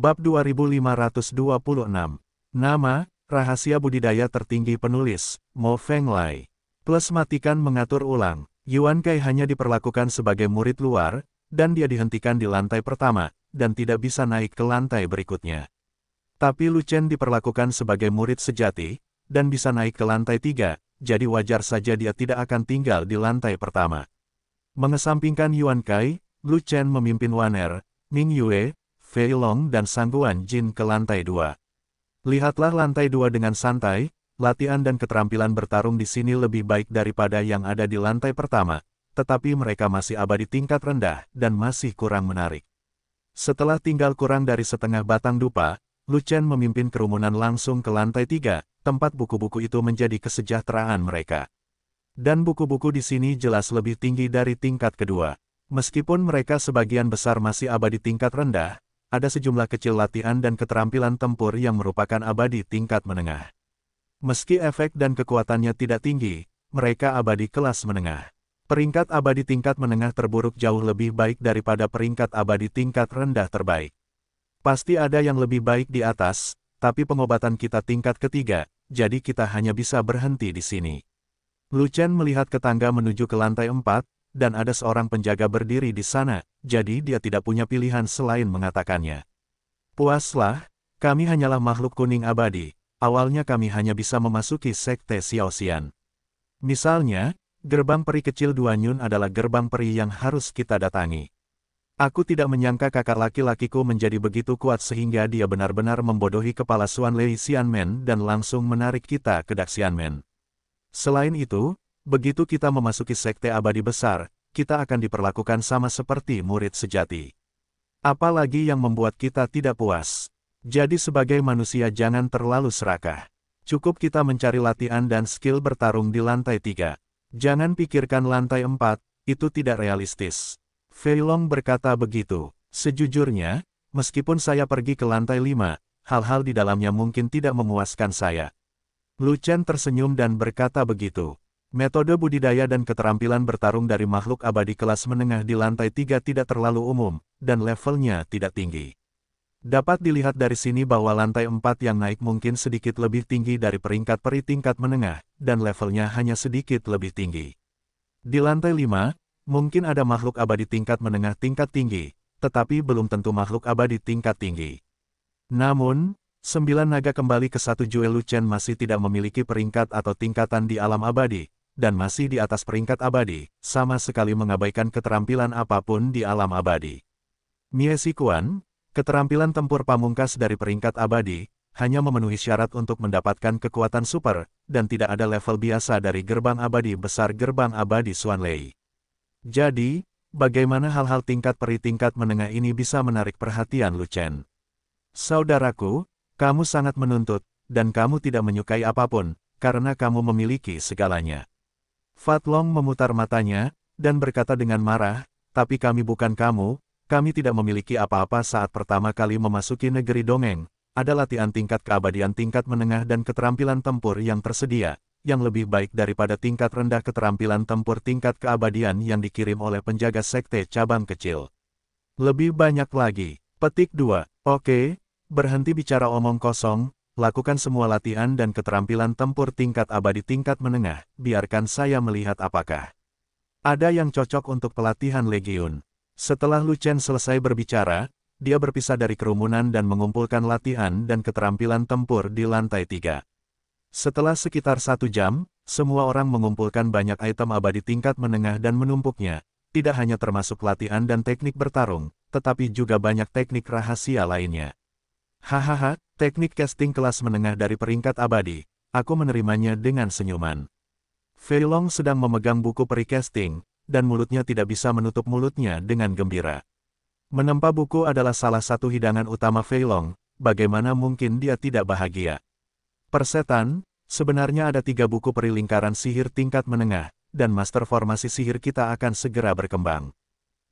Bab 2526. Nama, Rahasia Budidaya Tertinggi Penulis, Mo Feng Lai. Plus matikan mengatur ulang, Yuan Kai hanya diperlakukan sebagai murid luar, dan dia dihentikan di lantai pertama, dan tidak bisa naik ke lantai berikutnya. Tapi Lu Chen diperlakukan sebagai murid sejati, dan bisa naik ke lantai tiga, jadi wajar saja dia tidak akan tinggal di lantai pertama. Mengesampingkan Yuan Kai, Lu Chen memimpin Waner, Ming Yue, Fei Long dan Sangguan Jin ke lantai dua. Lihatlah lantai dua dengan santai, latihan dan keterampilan bertarung di sini lebih baik daripada yang ada di lantai pertama, tetapi mereka masih abadi tingkat rendah dan masih kurang menarik. Setelah tinggal kurang dari setengah batang dupa, Lucian memimpin kerumunan langsung ke lantai tiga, tempat buku-buku itu menjadi kesejahteraan mereka. Dan buku-buku di sini jelas lebih tinggi dari tingkat kedua. Meskipun mereka sebagian besar masih abadi tingkat rendah, ada sejumlah kecil latihan dan keterampilan tempur yang merupakan abadi tingkat menengah. Meski efek dan kekuatannya tidak tinggi, mereka abadi kelas menengah. Peringkat abadi tingkat menengah terburuk jauh lebih baik daripada peringkat abadi tingkat rendah terbaik. Pasti ada yang lebih baik di atas, tapi pengobatan kita tingkat ketiga, jadi kita hanya bisa berhenti di sini. Lu melihat ke tangga menuju ke lantai empat, dan ada seorang penjaga berdiri di sana, jadi dia tidak punya pilihan selain mengatakannya. Puaslah, kami hanyalah makhluk kuning abadi, awalnya kami hanya bisa memasuki sekte Xiaoxian. Misalnya, gerbang peri kecil Duanyun adalah gerbang peri yang harus kita datangi. Aku tidak menyangka kakak laki-lakiku menjadi begitu kuat sehingga dia benar-benar membodohi kepala Suan Lei Xianmen dan langsung menarik kita ke Daxianmen. Selain itu, Begitu kita memasuki sekte abadi besar, kita akan diperlakukan sama seperti murid sejati. Apalagi yang membuat kita tidak puas. Jadi sebagai manusia jangan terlalu serakah. Cukup kita mencari latihan dan skill bertarung di lantai tiga. Jangan pikirkan lantai empat, itu tidak realistis. Long berkata begitu. Sejujurnya, meskipun saya pergi ke lantai lima, hal-hal di dalamnya mungkin tidak memuaskan saya. Lu Chen tersenyum dan berkata begitu. Metode budidaya dan keterampilan bertarung dari makhluk abadi kelas menengah di lantai tiga tidak terlalu umum, dan levelnya tidak tinggi. Dapat dilihat dari sini bahwa lantai empat yang naik mungkin sedikit lebih tinggi dari peringkat peri tingkat menengah, dan levelnya hanya sedikit lebih tinggi. Di lantai lima, mungkin ada makhluk abadi tingkat menengah tingkat tinggi, tetapi belum tentu makhluk abadi tingkat tinggi. Namun, sembilan naga kembali ke satu Jewel Chen masih tidak memiliki peringkat atau tingkatan di alam abadi, dan masih di atas peringkat abadi, sama sekali mengabaikan keterampilan apapun di alam abadi. Mie Sikuan, keterampilan tempur pamungkas dari peringkat abadi, hanya memenuhi syarat untuk mendapatkan kekuatan super, dan tidak ada level biasa dari gerbang abadi besar gerbang abadi Lei. Jadi, bagaimana hal-hal tingkat peri tingkat menengah ini bisa menarik perhatian Luchen? Saudaraku, kamu sangat menuntut, dan kamu tidak menyukai apapun, karena kamu memiliki segalanya. Fatlong memutar matanya, dan berkata dengan marah, tapi kami bukan kamu, kami tidak memiliki apa-apa saat pertama kali memasuki negeri dongeng, ada latihan tingkat keabadian tingkat menengah dan keterampilan tempur yang tersedia, yang lebih baik daripada tingkat rendah keterampilan tempur tingkat keabadian yang dikirim oleh penjaga sekte cabang kecil. Lebih banyak lagi, petik 2, oke, berhenti bicara omong kosong, lakukan semua latihan dan keterampilan tempur tingkat abadi tingkat menengah, biarkan saya melihat apakah ada yang cocok untuk pelatihan Legion. Setelah Lu Chen selesai berbicara, dia berpisah dari kerumunan dan mengumpulkan latihan dan keterampilan tempur di lantai tiga. Setelah sekitar satu jam, semua orang mengumpulkan banyak item abadi tingkat menengah dan menumpuknya, tidak hanya termasuk latihan dan teknik bertarung, tetapi juga banyak teknik rahasia lainnya. Hahaha, teknik casting kelas menengah dari peringkat abadi. Aku menerimanya dengan senyuman. Fei Long sedang memegang buku precasting, dan mulutnya tidak bisa menutup mulutnya dengan gembira. Menempa buku adalah salah satu hidangan utama Fei Long, bagaimana mungkin dia tidak bahagia. Persetan, sebenarnya ada tiga buku peri lingkaran sihir tingkat menengah, dan master formasi sihir kita akan segera berkembang.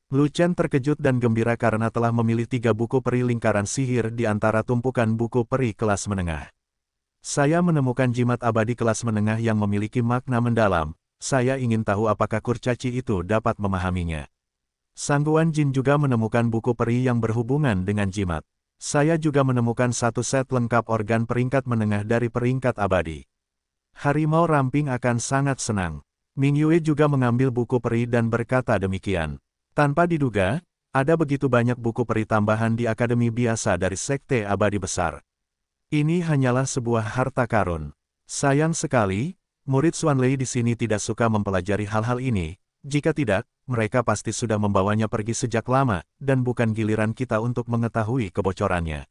Lu Chen terkejut dan gembira karena telah memilih tiga buku peri lingkaran sihir di antara tumpukan buku peri kelas menengah. Saya menemukan jimat abadi kelas menengah yang memiliki makna mendalam, saya ingin tahu apakah kurcaci itu dapat memahaminya. Sangguan Jin juga menemukan buku peri yang berhubungan dengan jimat. Saya juga menemukan satu set lengkap organ peringkat menengah dari peringkat abadi. Harimau Ramping akan sangat senang. Ming Yue juga mengambil buku peri dan berkata demikian. Tanpa diduga, ada begitu banyak buku peri tambahan di akademi biasa dari Sekte Abadi Besar. Ini hanyalah sebuah harta karun. Sayang sekali, murid Swanley di sini tidak suka mempelajari hal-hal ini. Jika tidak, mereka pasti sudah membawanya pergi sejak lama, dan bukan giliran kita untuk mengetahui kebocorannya.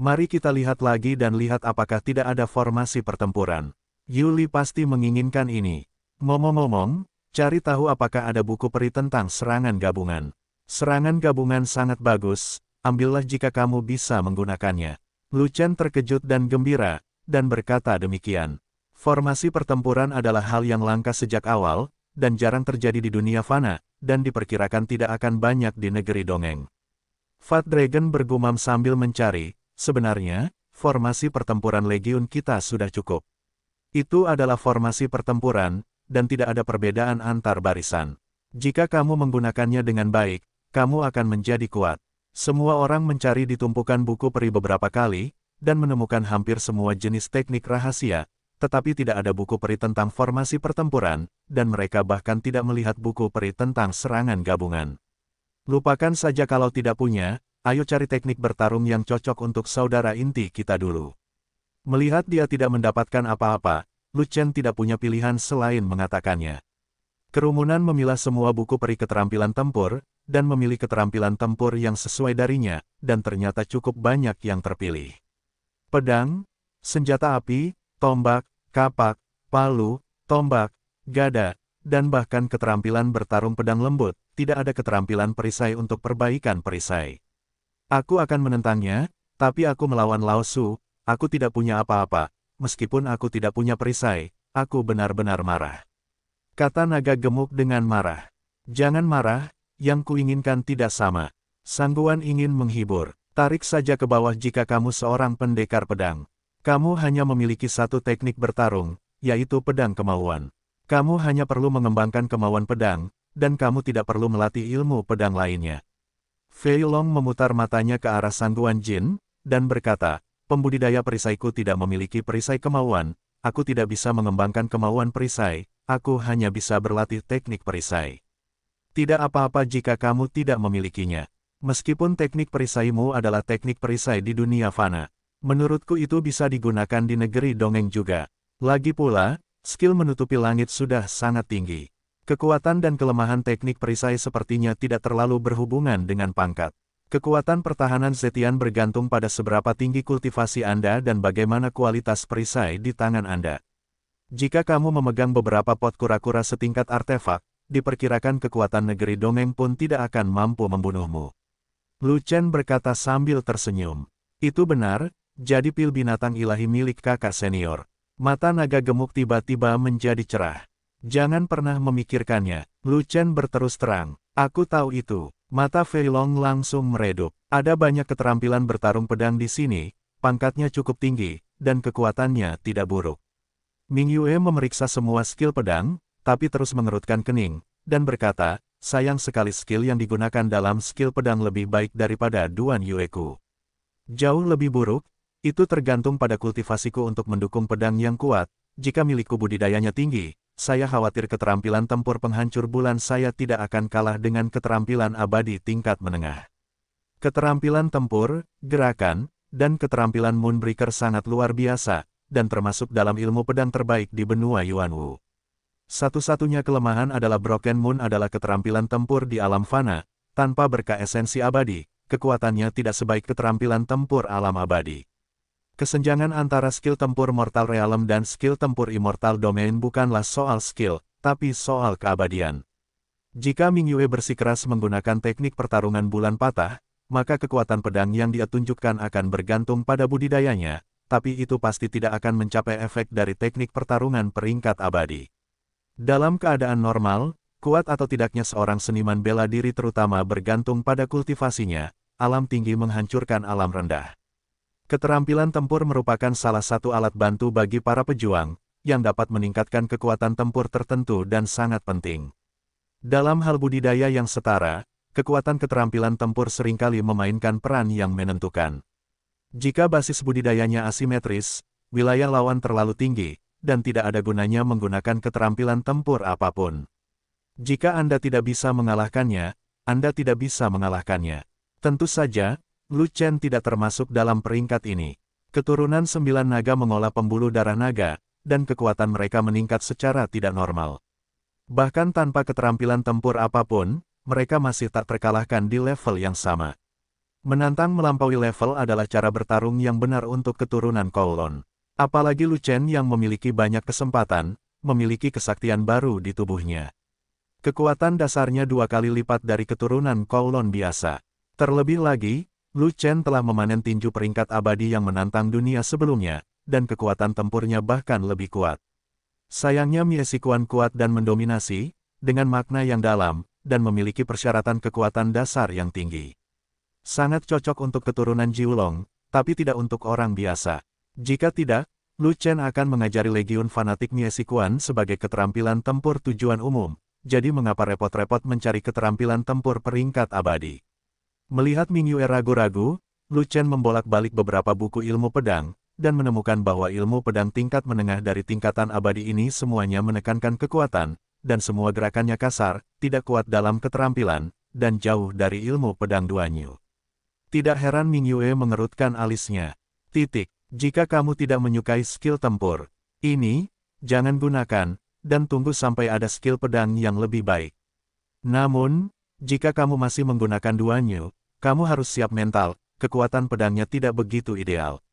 Mari kita lihat lagi dan lihat apakah tidak ada formasi pertempuran. Yuli pasti menginginkan ini. Ngomong-ngomong, Cari tahu apakah ada buku peri tentang serangan gabungan. Serangan gabungan sangat bagus, ambillah jika kamu bisa menggunakannya. Lucen terkejut dan gembira, dan berkata demikian. Formasi pertempuran adalah hal yang langka sejak awal, dan jarang terjadi di dunia fana, dan diperkirakan tidak akan banyak di negeri dongeng. Fat Dragon bergumam sambil mencari, sebenarnya, formasi pertempuran Legiun kita sudah cukup. Itu adalah formasi pertempuran, dan tidak ada perbedaan antar barisan. Jika kamu menggunakannya dengan baik, kamu akan menjadi kuat. Semua orang mencari di tumpukan buku peri beberapa kali, dan menemukan hampir semua jenis teknik rahasia, tetapi tidak ada buku peri tentang formasi pertempuran, dan mereka bahkan tidak melihat buku peri tentang serangan gabungan. Lupakan saja kalau tidak punya, ayo cari teknik bertarung yang cocok untuk saudara inti kita dulu. Melihat dia tidak mendapatkan apa-apa, Lu Chen tidak punya pilihan selain mengatakannya. Kerumunan memilah semua buku peri keterampilan tempur, dan memilih keterampilan tempur yang sesuai darinya, dan ternyata cukup banyak yang terpilih. Pedang, senjata api, tombak, kapak, palu, tombak, gada, dan bahkan keterampilan bertarung pedang lembut, tidak ada keterampilan perisai untuk perbaikan perisai. Aku akan menentangnya, tapi aku melawan Lao Su, aku tidak punya apa-apa, meskipun aku tidak punya perisai, aku benar-benar marah. Kata naga gemuk dengan marah. Jangan marah, yang kuinginkan tidak sama. Sangguan ingin menghibur, tarik saja ke bawah jika kamu seorang pendekar pedang. Kamu hanya memiliki satu teknik bertarung, yaitu pedang kemauan. Kamu hanya perlu mengembangkan kemauan pedang, dan kamu tidak perlu melatih ilmu pedang lainnya. Fei Long memutar matanya ke arah sangguan Jin, dan berkata, pembudidaya perisaiku tidak memiliki perisai kemauan, aku tidak bisa mengembangkan kemauan perisai, aku hanya bisa berlatih teknik perisai. Tidak apa-apa jika kamu tidak memilikinya. Meskipun teknik perisaimu adalah teknik perisai di dunia fana, menurutku itu bisa digunakan di negeri dongeng juga. Lagi pula, skill menutupi langit sudah sangat tinggi. Kekuatan dan kelemahan teknik perisai sepertinya tidak terlalu berhubungan dengan pangkat. Kekuatan pertahanan Zetian bergantung pada seberapa tinggi kultivasi Anda dan bagaimana kualitas perisai di tangan Anda. Jika kamu memegang beberapa pot kura-kura setingkat artefak, diperkirakan kekuatan negeri dongeng pun tidak akan mampu membunuhmu. Lu Chen berkata sambil tersenyum. Itu benar, jadi pil binatang ilahi milik kakak senior. Mata naga gemuk tiba-tiba menjadi cerah. Jangan pernah memikirkannya, Lu Chen berterus terang. Aku tahu itu. Mata Fei Long langsung meredup. Ada banyak keterampilan bertarung pedang di sini, pangkatnya cukup tinggi, dan kekuatannya tidak buruk. Ming Yue memeriksa semua skill pedang, tapi terus mengerutkan kening, dan berkata, sayang sekali skill yang digunakan dalam skill pedang lebih baik daripada Duan Yueku. Jauh lebih buruk, itu tergantung pada kultivasiku untuk mendukung pedang yang kuat, jika milikku budidayanya tinggi, saya khawatir keterampilan tempur penghancur bulan saya tidak akan kalah dengan keterampilan abadi tingkat menengah. Keterampilan tempur, gerakan, dan keterampilan Moonbreaker sangat luar biasa, dan termasuk dalam ilmu pedang terbaik di benua Yuanwu. Satu-satunya kelemahan adalah Broken Moon adalah keterampilan tempur di alam fana, tanpa berkah esensi abadi, kekuatannya tidak sebaik keterampilan tempur alam abadi. Kesenjangan antara skill tempur Mortal Realm dan skill tempur Immortal Domain bukanlah soal skill, tapi soal keabadian. Jika Ming Yue bersikeras menggunakan teknik pertarungan bulan patah, maka kekuatan pedang yang dia tunjukkan akan bergantung pada budidayanya, tapi itu pasti tidak akan mencapai efek dari teknik pertarungan peringkat abadi. Dalam keadaan normal, kuat atau tidaknya seorang seniman bela diri terutama bergantung pada kultivasinya, alam tinggi menghancurkan alam rendah. Keterampilan tempur merupakan salah satu alat bantu bagi para pejuang, yang dapat meningkatkan kekuatan tempur tertentu dan sangat penting. Dalam hal budidaya yang setara, kekuatan keterampilan tempur seringkali memainkan peran yang menentukan. Jika basis budidayanya asimetris, wilayah lawan terlalu tinggi, dan tidak ada gunanya menggunakan keterampilan tempur apapun. Jika Anda tidak bisa mengalahkannya, Anda tidak bisa mengalahkannya. Tentu saja, Lu Chen tidak termasuk dalam peringkat ini. Keturunan sembilan naga mengolah pembuluh darah naga, dan kekuatan mereka meningkat secara tidak normal. Bahkan tanpa keterampilan tempur apapun, mereka masih tak terkalahkan di level yang sama. Menantang melampaui level adalah cara bertarung yang benar untuk keturunan Kolon. Apalagi Lu Chen yang memiliki banyak kesempatan, memiliki kesaktian baru di tubuhnya. Kekuatan dasarnya dua kali lipat dari keturunan Kolon biasa. Terlebih lagi, Lu Chen telah memanen tinju peringkat abadi yang menantang dunia sebelumnya, dan kekuatan tempurnya bahkan lebih kuat. Sayangnya Mie Sikuan kuat dan mendominasi, dengan makna yang dalam, dan memiliki persyaratan kekuatan dasar yang tinggi. Sangat cocok untuk keturunan Jiulong, tapi tidak untuk orang biasa. Jika tidak, Lu Chen akan mengajari legiun fanatik Mie Sikuan sebagai keterampilan tempur tujuan umum, jadi mengapa repot-repot mencari keterampilan tempur peringkat abadi. Melihat Yue er ragu-ragu, Lu Chen membolak-balik beberapa buku ilmu pedang, dan menemukan bahwa ilmu pedang tingkat menengah dari tingkatan abadi ini semuanya menekankan kekuatan, dan semua gerakannya kasar, tidak kuat dalam keterampilan, dan jauh dari ilmu pedang Duanyu. Tidak heran Ming Yue er mengerutkan alisnya. Titik, jika kamu tidak menyukai skill tempur, ini, jangan gunakan, dan tunggu sampai ada skill pedang yang lebih baik. Namun, jika kamu masih menggunakan Duanyu, kamu harus siap mental, kekuatan pedangnya tidak begitu ideal.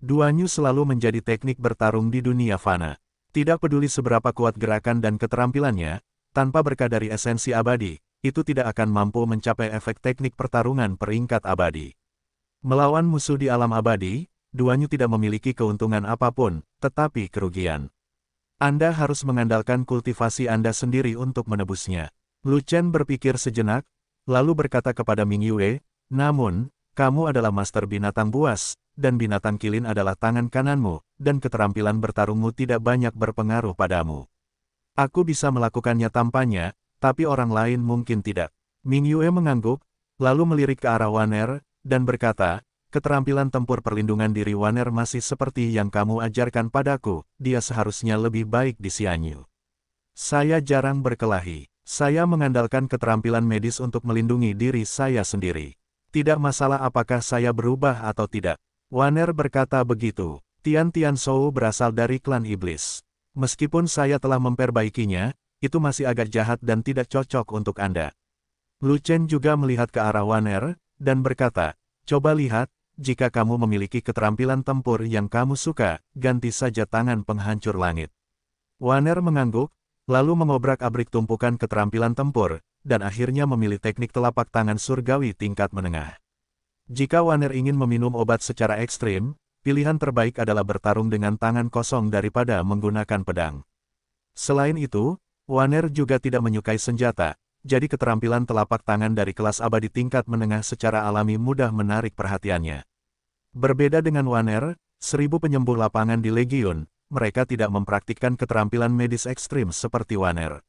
Duanyu selalu menjadi teknik bertarung di dunia fana. Tidak peduli seberapa kuat gerakan dan keterampilannya, tanpa berkah dari esensi abadi, itu tidak akan mampu mencapai efek teknik pertarungan peringkat abadi. Melawan musuh di alam abadi, Duanyu tidak memiliki keuntungan apapun, tetapi kerugian. Anda harus mengandalkan kultivasi Anda sendiri untuk menebusnya. Lu Chen berpikir sejenak, lalu berkata kepada Ming Yue, namun, kamu adalah master binatang buas, dan binatang kilin adalah tangan kananmu, dan keterampilan bertarungmu tidak banyak berpengaruh padamu. Aku bisa melakukannya tampaknya, tapi orang lain mungkin tidak. Ming Yue mengangguk, lalu melirik ke arah Waner, dan berkata, keterampilan tempur perlindungan diri Waner masih seperti yang kamu ajarkan padaku, dia seharusnya lebih baik di Sianyu. Saya jarang berkelahi. Saya mengandalkan keterampilan medis untuk melindungi diri saya sendiri. Tidak masalah apakah saya berubah atau tidak. Waner berkata begitu. Tian Tian Shou berasal dari klan iblis. Meskipun saya telah memperbaikinya, itu masih agak jahat dan tidak cocok untuk Anda. Lu Chen juga melihat ke arah Waner, dan berkata, Coba lihat, jika kamu memiliki keterampilan tempur yang kamu suka, ganti saja tangan penghancur langit. Waner mengangguk, lalu mengobrak-abrik tumpukan keterampilan tempur, dan akhirnya memilih teknik telapak tangan surgawi tingkat menengah. Jika Waner ingin meminum obat secara ekstrim, pilihan terbaik adalah bertarung dengan tangan kosong daripada menggunakan pedang. Selain itu, Waner juga tidak menyukai senjata, jadi keterampilan telapak tangan dari kelas abadi tingkat menengah secara alami mudah menarik perhatiannya. Berbeda dengan Waner, seribu penyembuh lapangan di Legion, mereka tidak mempraktikkan keterampilan medis ekstrim seperti Waner.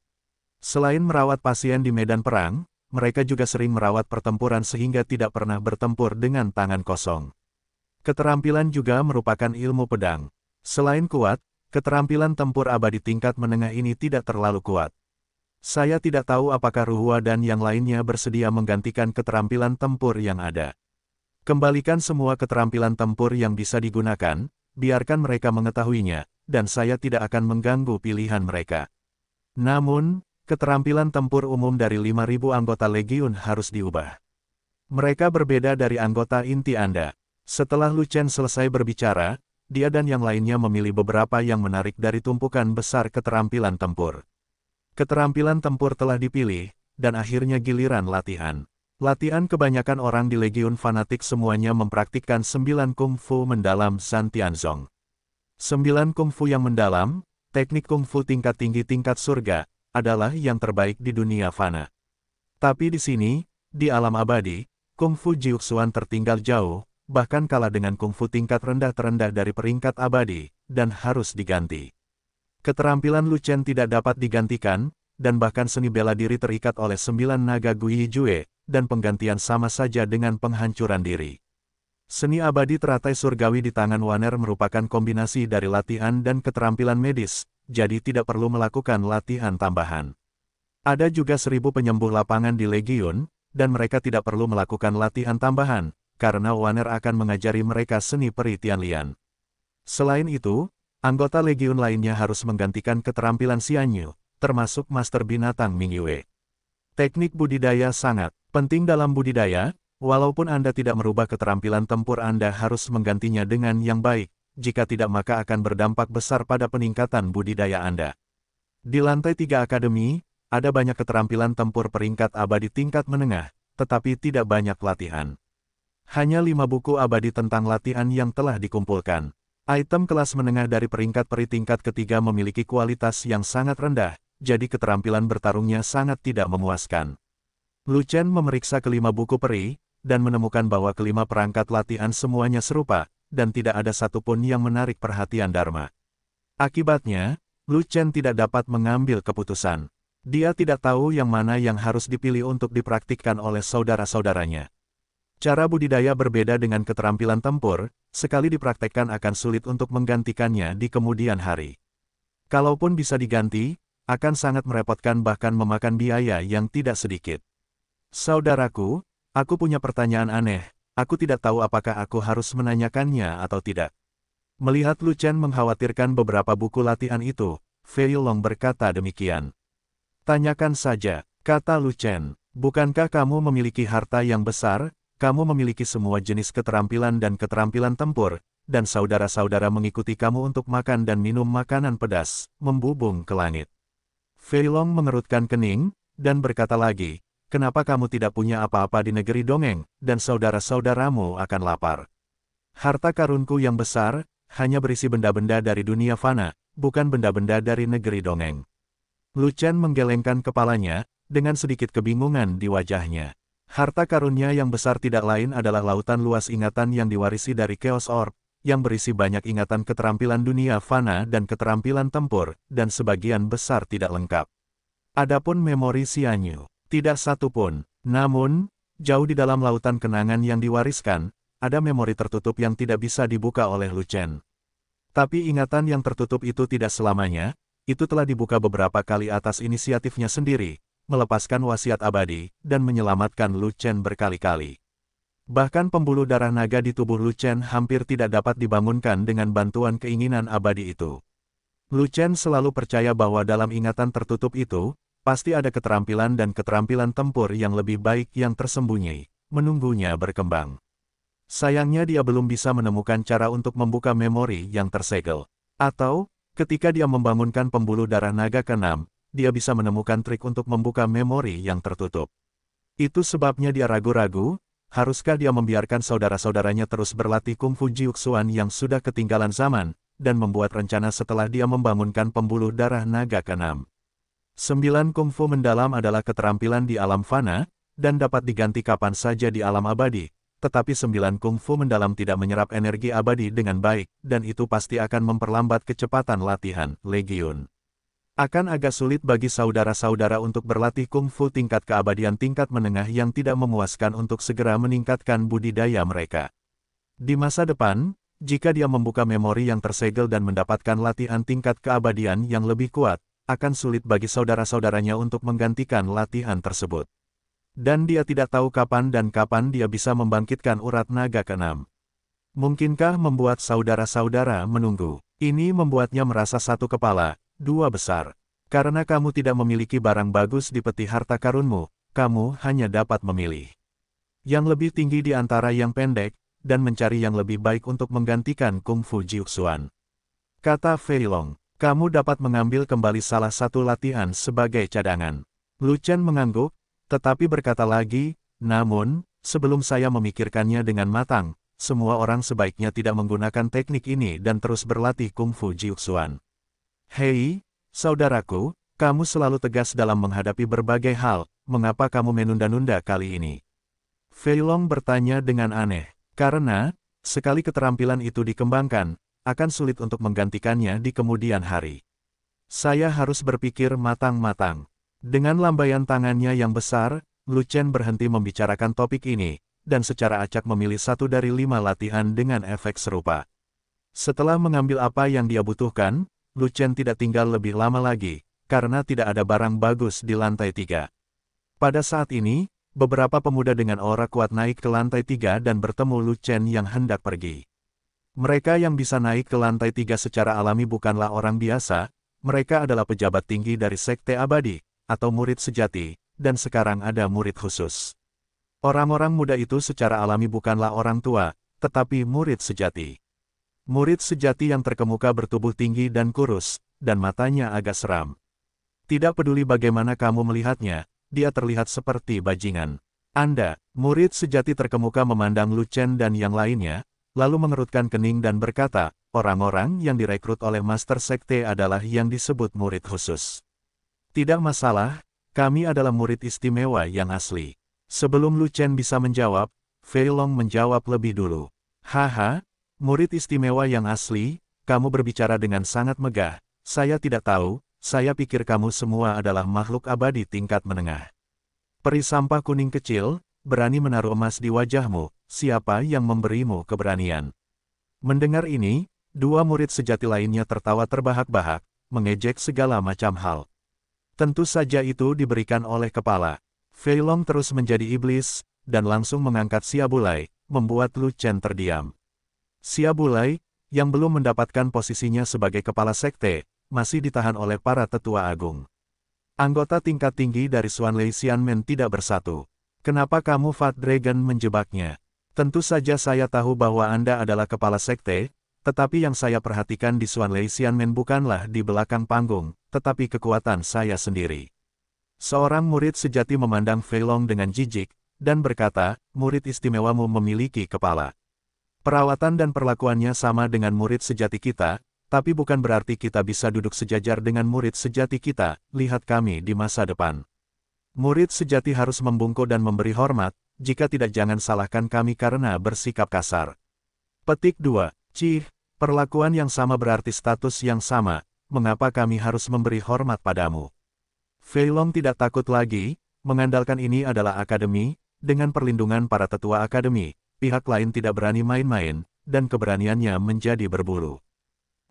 Selain merawat pasien di medan perang, mereka juga sering merawat pertempuran sehingga tidak pernah bertempur dengan tangan kosong. Keterampilan juga merupakan ilmu pedang. Selain kuat, keterampilan tempur abadi tingkat menengah ini tidak terlalu kuat. Saya tidak tahu apakah Ruhua dan yang lainnya bersedia menggantikan keterampilan tempur yang ada. Kembalikan semua keterampilan tempur yang bisa digunakan, biarkan mereka mengetahuinya, dan saya tidak akan mengganggu pilihan mereka. Namun, keterampilan tempur umum dari 5.000 anggota Legiun harus diubah. Mereka berbeda dari anggota inti Anda. Setelah Lucen selesai berbicara, dia dan yang lainnya memilih beberapa yang menarik dari tumpukan besar keterampilan tempur. Keterampilan tempur telah dipilih, dan akhirnya giliran latihan. Latihan kebanyakan orang di Legiun Fanatik semuanya mempraktikkan sembilan kungfu mendalam San Tianzong. 9 kungfu yang mendalam, teknik kungfu tingkat tinggi tingkat surga, adalah yang terbaik di dunia fana. Tapi di sini, di alam abadi, kungfu jiuxuan tertinggal jauh, bahkan kalah dengan kungfu tingkat rendah terendah dari peringkat abadi, dan harus diganti. Keterampilan Lucen tidak dapat digantikan, dan bahkan seni bela diri terikat oleh sembilan naga Guyi Jue, dan penggantian sama saja dengan penghancuran diri. Seni abadi teratai surgawi di tangan Waner merupakan kombinasi dari latihan dan keterampilan medis, jadi tidak perlu melakukan latihan tambahan. Ada juga seribu penyembuh lapangan di Legion, dan mereka tidak perlu melakukan latihan tambahan, karena Waner akan mengajari mereka seni peritian lian. Selain itu, anggota Legion lainnya harus menggantikan keterampilan Sianyu, termasuk Master Binatang Mingyue. Teknik budidaya sangat penting dalam budidaya, Walaupun Anda tidak merubah keterampilan tempur Anda harus menggantinya dengan yang baik, jika tidak maka akan berdampak besar pada peningkatan budidaya Anda. Di lantai tiga akademi, ada banyak keterampilan tempur peringkat abadi tingkat menengah, tetapi tidak banyak latihan. Hanya lima buku abadi tentang latihan yang telah dikumpulkan. Item kelas menengah dari peringkat peri tingkat ketiga memiliki kualitas yang sangat rendah, jadi keterampilan bertarungnya sangat tidak memuaskan. Lucen memeriksa kelima buku peri, dan menemukan bahwa kelima perangkat latihan semuanya serupa, dan tidak ada satupun yang menarik perhatian Dharma. Akibatnya, Lu Chen tidak dapat mengambil keputusan. Dia tidak tahu yang mana yang harus dipilih untuk dipraktikkan oleh saudara-saudaranya. Cara budidaya berbeda dengan keterampilan tempur, sekali dipraktekkan akan sulit untuk menggantikannya di kemudian hari. Kalaupun bisa diganti, akan sangat merepotkan bahkan memakan biaya yang tidak sedikit. Saudaraku, Aku punya pertanyaan aneh. Aku tidak tahu apakah aku harus menanyakannya atau tidak. Melihat Lu Chen mengkhawatirkan beberapa buku latihan itu, Fei Long berkata demikian. Tanyakan saja, kata Lu Chen. Bukankah kamu memiliki harta yang besar? Kamu memiliki semua jenis keterampilan dan keterampilan tempur, dan saudara-saudara mengikuti kamu untuk makan dan minum makanan pedas, membubung ke langit. Fei Long mengerutkan kening, dan berkata lagi, kenapa kamu tidak punya apa-apa di negeri dongeng, dan saudara-saudaramu akan lapar. Harta karunku yang besar, hanya berisi benda-benda dari dunia fana, bukan benda-benda dari negeri dongeng. Lucen menggelengkan kepalanya, dengan sedikit kebingungan di wajahnya. Harta karunnya yang besar tidak lain adalah lautan luas ingatan yang diwarisi dari Chaos Orb, yang berisi banyak ingatan keterampilan dunia fana dan keterampilan tempur, dan sebagian besar tidak lengkap. Adapun memori Sianyu, tidak satu pun. Namun, jauh di dalam lautan kenangan yang diwariskan, ada memori tertutup yang tidak bisa dibuka oleh Lucen. Tapi ingatan yang tertutup itu tidak selamanya, itu telah dibuka beberapa kali atas inisiatifnya sendiri, melepaskan wasiat abadi, dan menyelamatkan Lucen berkali-kali. Bahkan pembuluh darah naga di tubuh Lucen hampir tidak dapat dibangunkan dengan bantuan keinginan abadi itu. Lucen selalu percaya bahwa dalam ingatan tertutup itu, pasti ada keterampilan dan keterampilan tempur yang lebih baik yang tersembunyi, menunggunya berkembang. Sayangnya dia belum bisa menemukan cara untuk membuka memori yang tersegel. Atau, ketika dia membangunkan pembuluh darah naga ke-6, dia bisa menemukan trik untuk membuka memori yang tertutup. Itu sebabnya dia ragu-ragu, haruskah dia membiarkan saudara-saudaranya terus berlatih kungfu jiuxuan yang sudah ketinggalan zaman, dan membuat rencana setelah dia membangunkan pembuluh darah naga ke-6. Sembilan kungfu mendalam adalah keterampilan di alam fana, dan dapat diganti kapan saja di alam abadi, tetapi sembilan kungfu mendalam tidak menyerap energi abadi dengan baik, dan itu pasti akan memperlambat kecepatan latihan, legion. Akan agak sulit bagi saudara-saudara untuk berlatih kungfu tingkat keabadian tingkat menengah yang tidak memuaskan untuk segera meningkatkan budidaya mereka. Di masa depan, jika dia membuka memori yang tersegel dan mendapatkan latihan tingkat keabadian yang lebih kuat, akan sulit bagi saudara-saudaranya untuk menggantikan latihan tersebut. Dan dia tidak tahu kapan dan kapan dia bisa membangkitkan urat naga keenam. Mungkinkah membuat saudara-saudara menunggu? Ini membuatnya merasa satu kepala, dua besar. Karena kamu tidak memiliki barang bagus di peti harta karunmu, kamu hanya dapat memilih. Yang lebih tinggi di antara yang pendek, dan mencari yang lebih baik untuk menggantikan Kung Fu Jiuxuan. Kata Fei Long. Kamu dapat mengambil kembali salah satu latihan sebagai cadangan. Lu Chen mengangguk, tetapi berkata lagi, namun, sebelum saya memikirkannya dengan matang, semua orang sebaiknya tidak menggunakan teknik ini dan terus berlatih kungfu jiuxuan. Hei, saudaraku, kamu selalu tegas dalam menghadapi berbagai hal, mengapa kamu menunda-nunda kali ini? Fei Long bertanya dengan aneh, karena, sekali keterampilan itu dikembangkan, akan sulit untuk menggantikannya di kemudian hari. Saya harus berpikir matang-matang. Dengan lambaian tangannya yang besar, Lucen berhenti membicarakan topik ini, dan secara acak memilih satu dari lima latihan dengan efek serupa. Setelah mengambil apa yang dia butuhkan, Lucen tidak tinggal lebih lama lagi, karena tidak ada barang bagus di lantai tiga. Pada saat ini, beberapa pemuda dengan aura kuat naik ke lantai tiga dan bertemu Lucen yang hendak pergi. Mereka yang bisa naik ke lantai tiga secara alami bukanlah orang biasa, mereka adalah pejabat tinggi dari Sekte Abadi, atau murid sejati, dan sekarang ada murid khusus. Orang-orang muda itu secara alami bukanlah orang tua, tetapi murid sejati. Murid sejati yang terkemuka bertubuh tinggi dan kurus, dan matanya agak seram. Tidak peduli bagaimana kamu melihatnya, dia terlihat seperti bajingan. Anda, murid sejati terkemuka memandang Lucen dan yang lainnya, lalu mengerutkan kening dan berkata, orang-orang yang direkrut oleh Master Sekte adalah yang disebut murid khusus. Tidak masalah, kami adalah murid istimewa yang asli. Sebelum Lu Chen bisa menjawab, Fei Long menjawab lebih dulu. Haha, murid istimewa yang asli, kamu berbicara dengan sangat megah, saya tidak tahu, saya pikir kamu semua adalah makhluk abadi tingkat menengah. Peri sampah kuning kecil, berani menaruh emas di wajahmu, siapa yang memberimu keberanian? Mendengar ini, dua murid sejati lainnya tertawa terbahak-bahak, mengejek segala macam hal. Tentu saja itu diberikan oleh kepala. Fei Long terus menjadi iblis, dan langsung mengangkat Siabulai, membuat Lu Chen terdiam. Siabulai, yang belum mendapatkan posisinya sebagai kepala sekte, masih ditahan oleh para tetua agung. Anggota tingkat tinggi dari Swan Lei Xianmen tidak bersatu. Kenapa kamu Fat Dragon menjebaknya? Tentu saja saya tahu bahwa Anda adalah kepala sekte, tetapi yang saya perhatikan di Suan Lei Xianmen bukanlah di belakang panggung, tetapi kekuatan saya sendiri. Seorang murid sejati memandang Fei Long dengan jijik, dan berkata, murid istimewamu memiliki kepala. Perawatan dan perlakuannya sama dengan murid sejati kita, tapi bukan berarti kita bisa duduk sejajar dengan murid sejati kita, lihat kami di masa depan. Murid sejati harus membungkuk dan memberi hormat, jika tidak jangan salahkan kami karena bersikap kasar. Petik 2. Cih, perlakuan yang sama berarti status yang sama, mengapa kami harus memberi hormat padamu? Feilong tidak takut lagi, mengandalkan ini adalah akademi, dengan perlindungan para tetua akademi, pihak lain tidak berani main-main, dan keberaniannya menjadi berburu.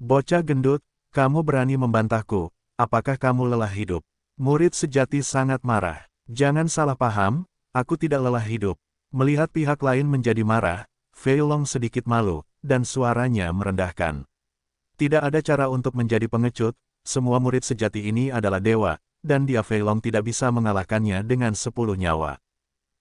Bocah gendut, kamu berani membantahku, apakah kamu lelah hidup? Murid sejati sangat marah. Jangan salah paham, Aku tidak lelah hidup. Melihat pihak lain menjadi marah, Feilong sedikit malu, dan suaranya merendahkan. Tidak ada cara untuk menjadi pengecut, semua murid sejati ini adalah dewa, dan dia Feilong tidak bisa mengalahkannya dengan sepuluh nyawa.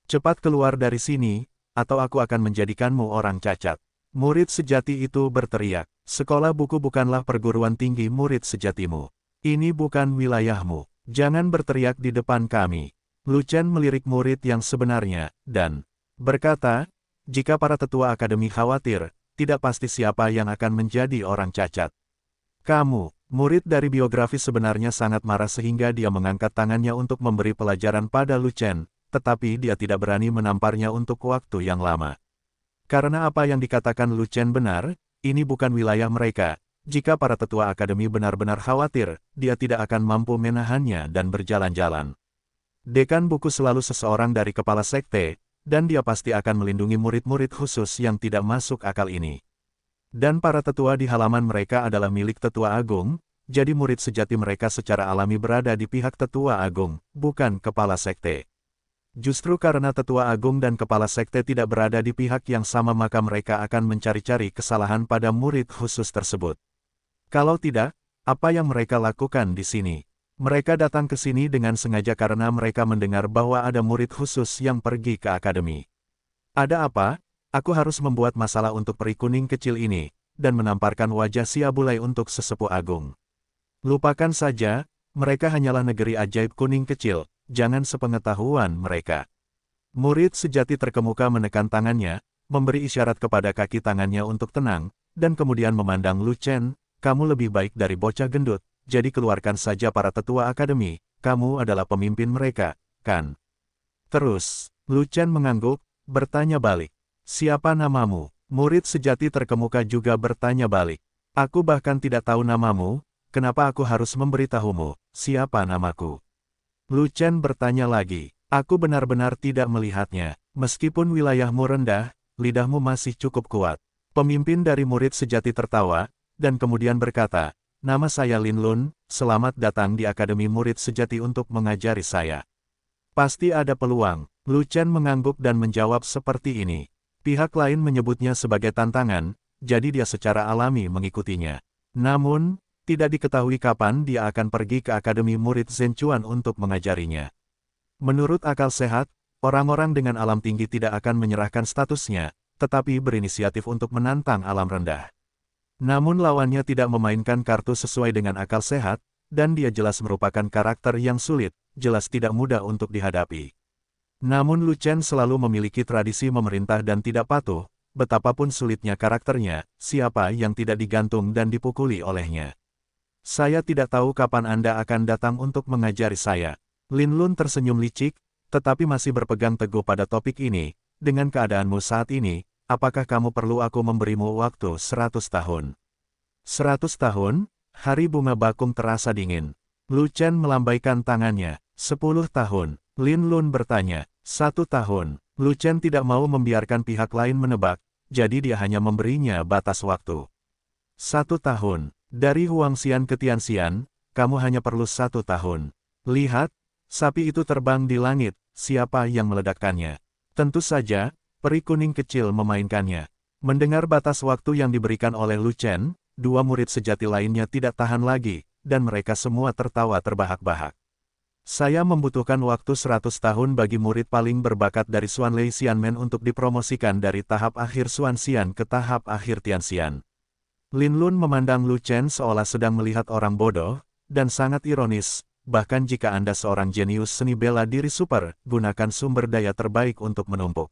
Cepat keluar dari sini, atau aku akan menjadikanmu orang cacat. Murid sejati itu berteriak, sekolah buku bukanlah perguruan tinggi murid sejatimu. Ini bukan wilayahmu. Jangan berteriak di depan kami. Luchen melirik murid yang sebenarnya, dan berkata, jika para tetua akademi khawatir, tidak pasti siapa yang akan menjadi orang cacat. Kamu, murid dari biografi sebenarnya sangat marah sehingga dia mengangkat tangannya untuk memberi pelajaran pada Luchen, tetapi dia tidak berani menamparnya untuk waktu yang lama. Karena apa yang dikatakan Luchen benar, ini bukan wilayah mereka. Jika para tetua akademi benar-benar khawatir, dia tidak akan mampu menahannya dan berjalan-jalan. Dekan buku selalu seseorang dari kepala sekte, dan dia pasti akan melindungi murid-murid khusus yang tidak masuk akal ini. Dan para tetua di halaman mereka adalah milik tetua agung, jadi murid sejati mereka secara alami berada di pihak tetua agung, bukan kepala sekte. Justru karena tetua agung dan kepala sekte tidak berada di pihak yang sama maka mereka akan mencari-cari kesalahan pada murid khusus tersebut. Kalau tidak, apa yang mereka lakukan di sini? Mereka datang ke sini dengan sengaja karena mereka mendengar bahwa ada murid khusus yang pergi ke akademi. Ada apa? Aku harus membuat masalah untuk peri kuning kecil ini, dan menamparkan wajah si Abulai untuk sesepuh agung. Lupakan saja, mereka hanyalah negeri ajaib kuning kecil, jangan sepengetahuan mereka. Murid sejati terkemuka menekan tangannya, memberi isyarat kepada kaki tangannya untuk tenang, dan kemudian memandang Lu Chen, kamu lebih baik dari bocah gendut, jadi keluarkan saja para tetua akademi, kamu adalah pemimpin mereka, kan? Terus, Luchen mengangguk, bertanya balik. Siapa namamu? Murid sejati terkemuka juga bertanya balik. Aku bahkan tidak tahu namamu, kenapa aku harus memberitahumu, siapa namaku? Luchen bertanya lagi. Aku benar-benar tidak melihatnya. Meskipun wilayahmu rendah, lidahmu masih cukup kuat. Pemimpin dari murid sejati tertawa, dan kemudian berkata, Nama saya Lin Lun, selamat datang di Akademi Murid Sejati untuk mengajari saya. Pasti ada peluang, Lu Chen mengangguk dan menjawab seperti ini. Pihak lain menyebutnya sebagai tantangan, jadi dia secara alami mengikutinya. Namun, tidak diketahui kapan dia akan pergi ke Akademi Murid Zenchuan untuk mengajarinya. Menurut akal sehat, orang-orang dengan alam tinggi tidak akan menyerahkan statusnya, tetapi berinisiatif untuk menantang alam rendah. Namun lawannya tidak memainkan kartu sesuai dengan akal sehat, dan dia jelas merupakan karakter yang sulit, jelas tidak mudah untuk dihadapi. Namun Lu Chen selalu memiliki tradisi memerintah dan tidak patuh, betapapun sulitnya karakternya, siapa yang tidak digantung dan dipukuli olehnya. Saya tidak tahu kapan Anda akan datang untuk mengajari saya. Lin Lun tersenyum licik, tetapi masih berpegang teguh pada topik ini, dengan keadaanmu saat ini, apakah kamu perlu aku memberimu waktu seratus tahun? Seratus tahun? Hari bunga bakung terasa dingin. Lu Chen melambaikan tangannya. Sepuluh tahun. Lin Lun bertanya. Satu tahun. Lu Chen tidak mau membiarkan pihak lain menebak, jadi dia hanya memberinya batas waktu. Satu tahun. Dari Huang Xian ke Tian Xian, kamu hanya perlu satu tahun. Lihat, sapi itu terbang di langit, siapa yang meledakkannya? Tentu saja, Peri kuning kecil memainkannya. Mendengar batas waktu yang diberikan oleh Lu Chen, dua murid sejati lainnya tidak tahan lagi, dan mereka semua tertawa terbahak-bahak. Saya membutuhkan waktu 100 tahun bagi murid paling berbakat dari Xuan Lei Xianmen untuk dipromosikan dari tahap akhir Xuan Xian ke tahap akhir Tian Xian. Lin Lun memandang Lu Chen seolah sedang melihat orang bodoh, dan sangat ironis, bahkan jika Anda seorang jenius seni bela diri super, gunakan sumber daya terbaik untuk menumpuk.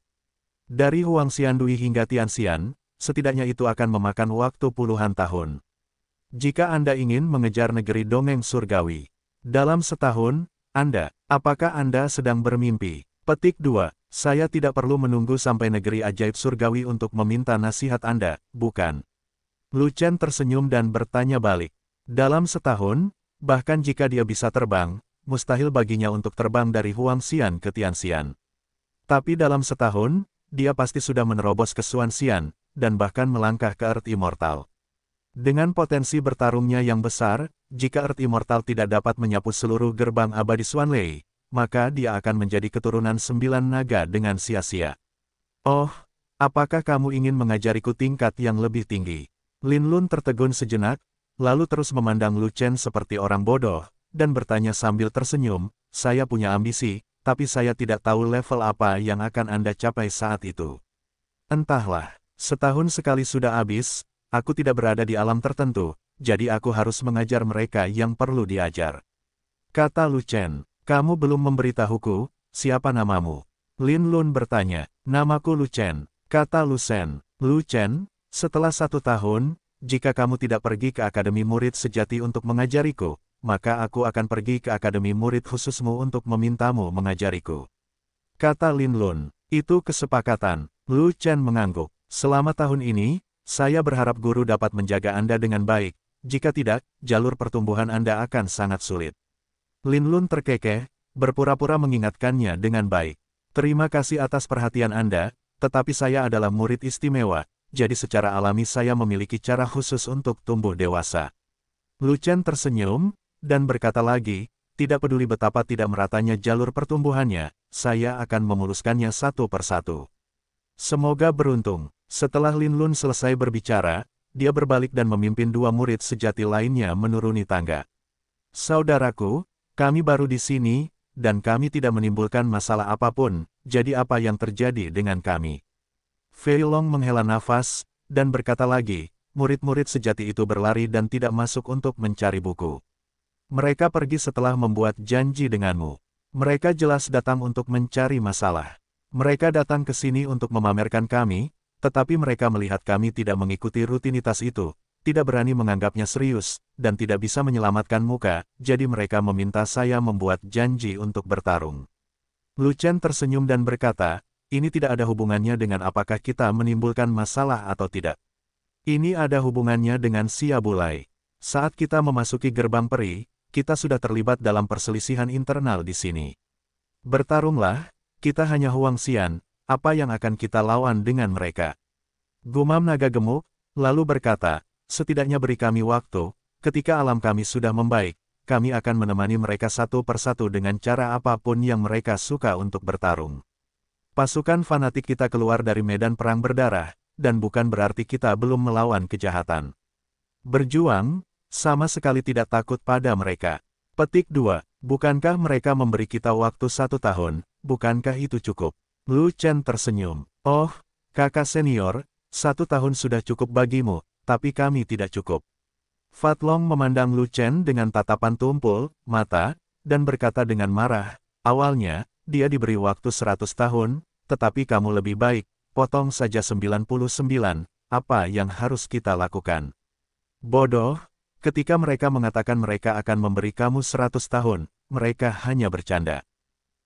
Dari Huang Xiandui hingga Tianxian, setidaknya itu akan memakan waktu puluhan tahun. Jika Anda ingin mengejar negeri dongeng surgawi, dalam setahun, Anda, apakah Anda sedang bermimpi? Petik 2. Saya tidak perlu menunggu sampai negeri ajaib surgawi untuk meminta nasihat Anda, bukan? Lu Chen tersenyum dan bertanya balik. Dalam setahun, bahkan jika dia bisa terbang, mustahil baginya untuk terbang dari Huang Xian ke Tianxian. Tapi dalam setahun, dia pasti sudah menerobos ke Suansian, dan bahkan melangkah ke Earth Immortal. Dengan potensi bertarungnya yang besar, jika Earth Immortal tidak dapat menyapu seluruh gerbang abadi Xuanlei, maka dia akan menjadi keturunan sembilan naga dengan sia-sia. Oh, apakah kamu ingin mengajariku tingkat yang lebih tinggi? Lin Lun tertegun sejenak, lalu terus memandang Lu Chen seperti orang bodoh, dan bertanya sambil tersenyum, saya punya ambisi, tapi saya tidak tahu level apa yang akan Anda capai saat itu. Entahlah, setahun sekali sudah habis, aku tidak berada di alam tertentu, jadi aku harus mengajar mereka yang perlu diajar. Kata Lu Chen, kamu belum memberitahuku, siapa namamu? Lin Lun bertanya, namaku Lu Chen, kata Lu Chen, Lu Chen, setelah satu tahun, jika kamu tidak pergi ke Akademi Murid Sejati untuk mengajariku, maka aku akan pergi ke akademi murid khususmu untuk memintamu mengajariku. Kata Lin Lun, itu kesepakatan. Lu Chen mengangguk. Selama tahun ini, saya berharap guru dapat menjaga Anda dengan baik. Jika tidak, jalur pertumbuhan Anda akan sangat sulit. Lin Lun terkekeh, berpura-pura mengingatkannya dengan baik. Terima kasih atas perhatian Anda, tetapi saya adalah murid istimewa, jadi secara alami saya memiliki cara khusus untuk tumbuh dewasa. Lu Chen tersenyum, dan berkata lagi, tidak peduli betapa tidak meratanya jalur pertumbuhannya, saya akan memuluskannya satu persatu. Semoga beruntung, setelah Lin Lun selesai berbicara, dia berbalik dan memimpin dua murid sejati lainnya menuruni tangga. Saudaraku, kami baru di sini, dan kami tidak menimbulkan masalah apapun, jadi apa yang terjadi dengan kami? Fei Long menghela nafas, dan berkata lagi, murid-murid sejati itu berlari dan tidak masuk untuk mencari buku. Mereka pergi setelah membuat janji denganmu. Mereka jelas datang untuk mencari masalah. Mereka datang ke sini untuk memamerkan kami, tetapi mereka melihat kami tidak mengikuti rutinitas itu, tidak berani menganggapnya serius, dan tidak bisa menyelamatkan muka, jadi mereka meminta saya membuat janji untuk bertarung. Lu Chen tersenyum dan berkata, ini tidak ada hubungannya dengan apakah kita menimbulkan masalah atau tidak. Ini ada hubungannya dengan Sia Bulai. Saat kita memasuki gerbang peri, kita sudah terlibat dalam perselisihan internal di sini. Bertarunglah, kita hanya Huang Xian, apa yang akan kita lawan dengan mereka? Gumam naga gemuk, lalu berkata, setidaknya beri kami waktu, ketika alam kami sudah membaik, kami akan menemani mereka satu persatu dengan cara apapun yang mereka suka untuk bertarung. Pasukan fanatik kita keluar dari medan perang berdarah, dan bukan berarti kita belum melawan kejahatan. Berjuang, sama sekali tidak takut pada mereka. Petik 2. Bukankah mereka memberi kita waktu satu tahun, bukankah itu cukup? Lu Chen tersenyum. Oh, kakak senior, satu tahun sudah cukup bagimu, tapi kami tidak cukup. Fatlong memandang Lu Chen dengan tatapan tumpul, mata, dan berkata dengan marah, awalnya, dia diberi waktu seratus tahun, tetapi kamu lebih baik, potong saja sembilan puluh sembilan. apa yang harus kita lakukan? Bodoh, Ketika mereka mengatakan mereka akan memberi kamu seratus tahun, mereka hanya bercanda.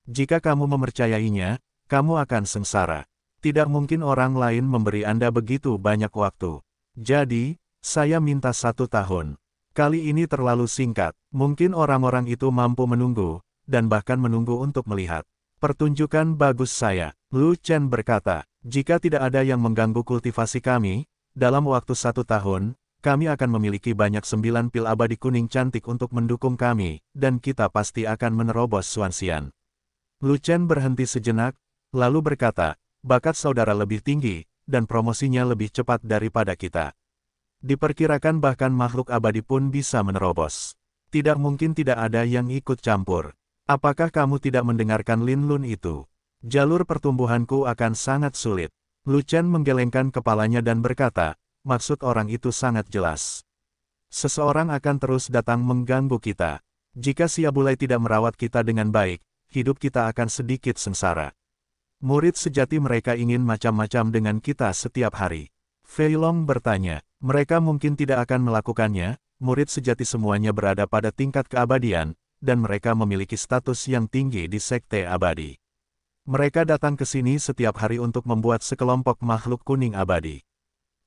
Jika kamu memercayainya, kamu akan sengsara. Tidak mungkin orang lain memberi Anda begitu banyak waktu. Jadi, saya minta satu tahun. Kali ini terlalu singkat, mungkin orang-orang itu mampu menunggu, dan bahkan menunggu untuk melihat. Pertunjukan bagus saya, Lu Chen berkata, jika tidak ada yang mengganggu kultivasi kami, dalam waktu satu tahun, kami akan memiliki banyak sembilan pil abadi kuning cantik untuk mendukung kami, dan kita pasti akan menerobos Suansian. Lu Chen berhenti sejenak, lalu berkata, bakat saudara lebih tinggi, dan promosinya lebih cepat daripada kita. Diperkirakan bahkan makhluk abadi pun bisa menerobos. Tidak mungkin tidak ada yang ikut campur. Apakah kamu tidak mendengarkan Lin Lun itu? Jalur pertumbuhanku akan sangat sulit. Lu Chen menggelengkan kepalanya dan berkata, maksud orang itu sangat jelas. Seseorang akan terus datang mengganggu kita. Jika Siabulai tidak merawat kita dengan baik, hidup kita akan sedikit sengsara. Murid sejati mereka ingin macam-macam dengan kita setiap hari. Long bertanya, mereka mungkin tidak akan melakukannya, murid sejati semuanya berada pada tingkat keabadian, dan mereka memiliki status yang tinggi di sekte abadi. Mereka datang ke sini setiap hari untuk membuat sekelompok makhluk kuning abadi.